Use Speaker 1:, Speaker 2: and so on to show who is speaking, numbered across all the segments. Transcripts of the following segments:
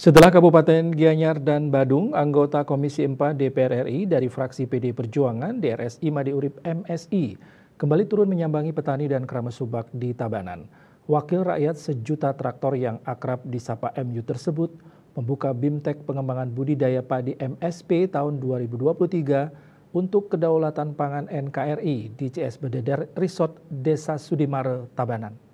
Speaker 1: Setelah Kabupaten Gianyar dan Badung, anggota Komisi 4 DPR RI dari fraksi PD Perjuangan DRSI Made Urip MSI kembali turun menyambangi petani dan kerama subak di Tabanan. Wakil rakyat sejuta traktor yang akrab disapa MU tersebut membuka BIMTEK Pengembangan Budidaya Padi MSP tahun 2023 untuk kedaulatan pangan NKRI di CS Bededer Resort Desa Sudimare, Tabanan.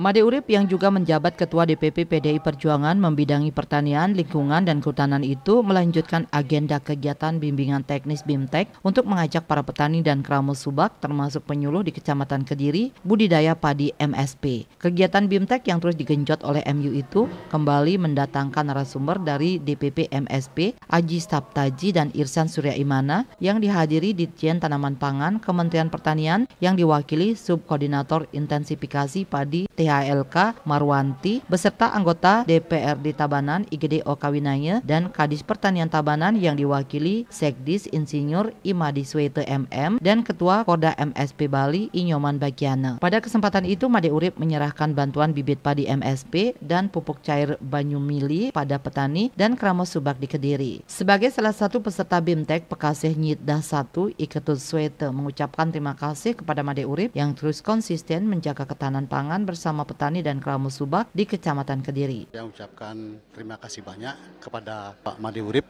Speaker 1: Made Urip yang juga menjabat Ketua DPP PDI Perjuangan membidangi pertanian, lingkungan, dan kehutanan itu melanjutkan agenda kegiatan bimbingan teknis BIMTEK untuk mengajak para petani dan keramu subak termasuk penyuluh di Kecamatan Kediri budidaya padi MSP. Kegiatan BIMTEK yang terus digenjot oleh MU itu kembali mendatangkan narasumber dari DPP MSP Aji Saptaji dan Irsan Surya Imana yang dihadiri Ditjen Tanaman Pangan Kementerian Pertanian yang diwakili Subkoordinator Koordinator Intensifikasi Padi THLK Marwanti beserta anggota DPRD Tabanan IGD Okawinaya dan Kadis Pertanian Tabanan yang diwakili Sekdis Insinyur Imadi Swete MM dan Ketua Koda MSP Bali Inyoman Bagiana. Pada kesempatan itu Made Urip menyerahkan bantuan bibit padi MSP dan pupuk cair Banyumili pada petani dan Kramo Subak di Kediri. Sebagai salah satu peserta BIMTEK Pekasih Nyidah 1 Iketut Swete mengucapkan terima kasih kepada Made Urip yang terus konsisten menjaga ketahanan pangan bersama petani dan keramu subak di Kecamatan Kediri. Saya ucapkan terima kasih banyak kepada Pak Madi Urip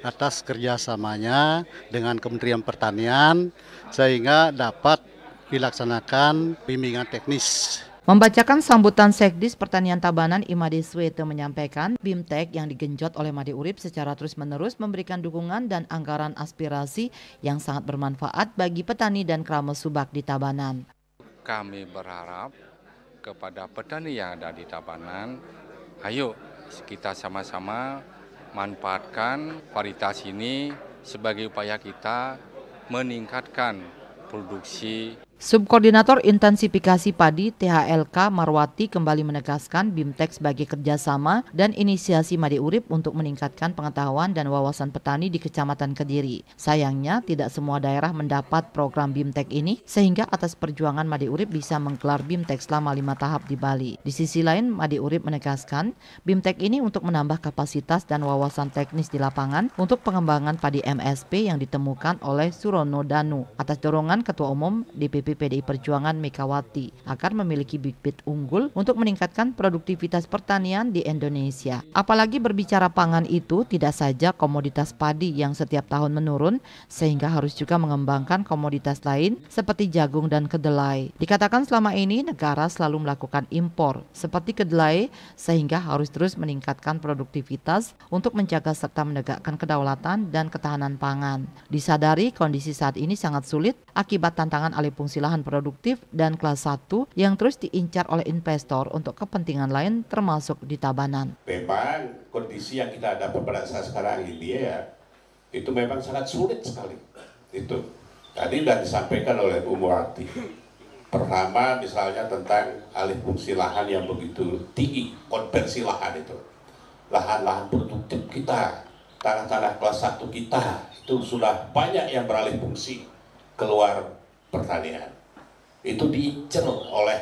Speaker 1: atas kerjasamanya dengan Kementerian Pertanian sehingga dapat dilaksanakan bimbingan teknis Membacakan sambutan Sekdis Pertanian Tabanan Imadi Swete menyampaikan BIMTEK yang digenjot oleh Madi Urip secara terus-menerus memberikan dukungan dan anggaran aspirasi yang sangat bermanfaat bagi petani dan keramas subak di Tabanan kami berharap kepada petani yang ada di Tabanan, ayo kita sama-sama manfaatkan varietas ini sebagai upaya kita meningkatkan produksi Subkoordinator Intensifikasi Padi THLK Marwati kembali menegaskan BIMTEK sebagai kerjasama dan inisiasi Madi Urip untuk meningkatkan pengetahuan dan wawasan petani di Kecamatan Kediri. Sayangnya tidak semua daerah mendapat program BIMTEK ini sehingga atas perjuangan Madi Urip bisa menggelar BIMTEK selama lima tahap di Bali. Di sisi lain Madi Urip menegaskan BIMTEK ini untuk menambah kapasitas dan wawasan teknis di lapangan untuk pengembangan padi MSP yang ditemukan oleh Surono Danu atas dorongan Ketua Umum DPP dihadapi PDI Perjuangan Megawati agar memiliki bibit unggul untuk meningkatkan produktivitas pertanian di Indonesia. Apalagi berbicara pangan itu tidak saja komoditas padi yang setiap tahun menurun sehingga harus juga mengembangkan komoditas lain seperti jagung dan kedelai. Dikatakan selama ini negara selalu melakukan impor seperti kedelai sehingga harus terus meningkatkan produktivitas untuk menjaga serta menegakkan kedaulatan dan ketahanan pangan. Disadari kondisi saat ini sangat sulit akibat tantangan alih fungsi lahan produktif dan kelas 1 yang terus diincar oleh investor untuk kepentingan lain termasuk di Tabanan. Memang kondisi yang kita ada pada saat sekarang ini ya, itu memang sangat sulit sekali. Itu tadi sudah disampaikan oleh Umurati. Pertama misalnya tentang alih fungsi lahan yang begitu tinggi, konversi lahan itu. Lahan-lahan produktif kita, tanah-tanah kelas 1 kita, itu sudah banyak yang beralih fungsi keluar pertanian. Itu diincer oleh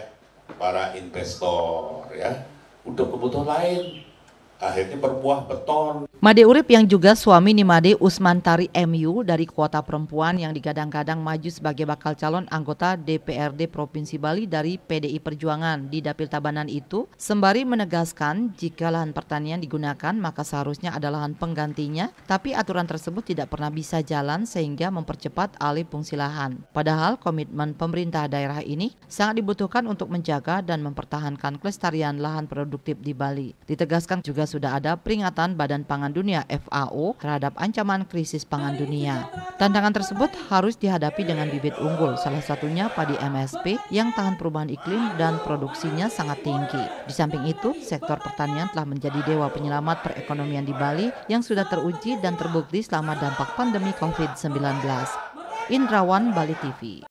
Speaker 1: para investor ya untuk kebutuhan lain. Akhirnya berbuah beton. Made Urip yang juga suami Nimade Usman Tari MU dari kuota perempuan yang digadang-gadang maju sebagai bakal calon anggota DPRD Provinsi Bali dari PDI Perjuangan di Dapil Tabanan itu sembari menegaskan jika lahan pertanian digunakan maka seharusnya ada lahan penggantinya tapi aturan tersebut tidak pernah bisa jalan sehingga mempercepat alih fungsi lahan. Padahal komitmen pemerintah daerah ini sangat dibutuhkan untuk menjaga dan mempertahankan kelestarian lahan produktif di Bali. Ditegaskan juga sudah ada peringatan Badan Pangan Pangan Dunia FAO terhadap ancaman krisis pangan dunia. Tantangan tersebut harus dihadapi dengan bibit unggul, salah satunya padi MSP yang tahan perubahan iklim dan produksinya sangat tinggi. Di samping itu, sektor pertanian telah menjadi dewa penyelamat perekonomian di Bali yang sudah teruji dan terbukti selama dampak pandemi COVID-19. Indrawan Bali TV